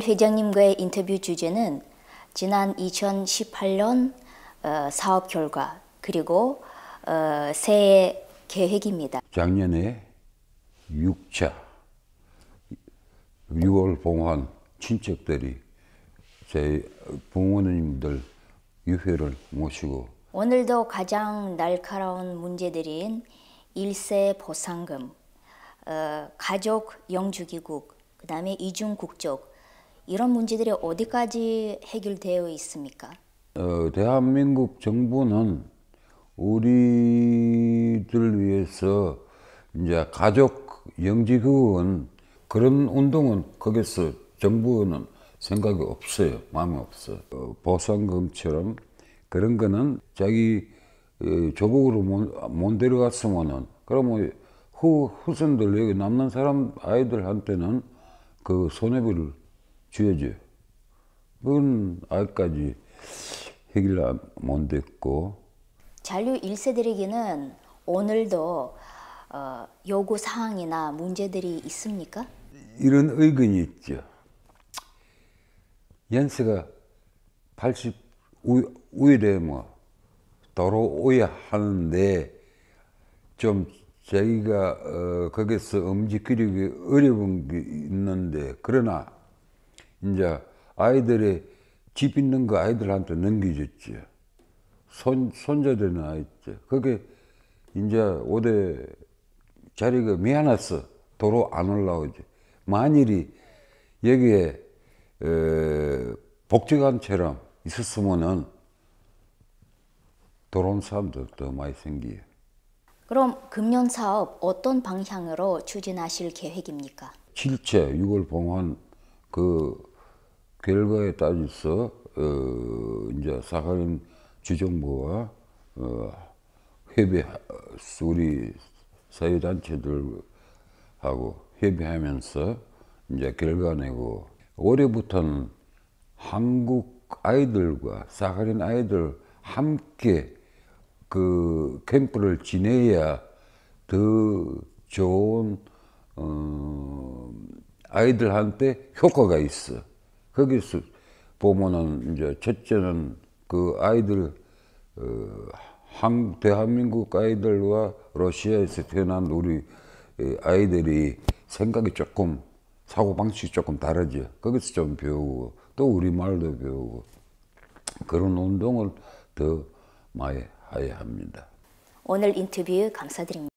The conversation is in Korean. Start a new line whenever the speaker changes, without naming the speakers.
회장님과의 인터뷰 주제는 지난 2018년 어, 사업 결과 그리고 어, 새해 계획입니다.
작년에 6차 6월 봉헌 친척들이 저희 부모님들 유회를 모시고
오늘도 가장 날카로운 문제들인 일세 보상금, 어, 가족 영주기국, 그 다음에 이중국적 이런 문제들이 어디까지 해결되어 있습니까?
어, 대한민국 정부는 우리들 위해서 이제 가족 영지구원 그런 운동은 거기서 정부는 생각이 없어요. 마음이 없어. 어, 보상금처럼 그런 거는 자기 어, 조국으로 못, 못 데려갔으면은 그러면 후 후손들 여기 남는 사람 아이들한테는 그 손해비를 주여주. 그건 아직까지 해결 안 됐고.
잔류 1세들에게는 오늘도 어, 요구 사항이나 문제들이 있습니까?
이런 의견이 있죠. 연세가 80 우일에 뭐 돌아오야 하는데 좀 자기가 어, 거기서 움직이기 어려운 게 있는데 그러나 이제 아이들이 집 있는 거 아이들한테 넘기줬지. 손, 손자되는 아이지. 그게 이제 오대 자리가 미안했어. 도로 안 올라오지. 만일이 여기에 에, 어, 복지관처럼 있었으면은 도로온 사람들 더 많이 생기요.
그럼 금년 사업 어떤 방향으로 추진하실 계획입니까?
실제 6월 봉헌 그 결과에 따라서 어, 이제 사하린 주정부와 어, 협의 우리 사회단체들하고 협의하면서 이제 결과 내고 올해부터는 한국 아이들과 사하린 아이들 함께 그 캠프를 지내야 더 좋은 어, 아이들한테 효과가 있어. 거기서 보면은 이제 첫째는 그 아이들 어, 한 대한민국 아이들과 러시아에서 태어난 우리 아이들이 생각이 조금 사고 방식이 조금 다르죠 거기서 좀 배우고 또 우리 말도 배우고 그런 운동을 더 많이 해야 합니다.
오늘 인터뷰 감사드립니다.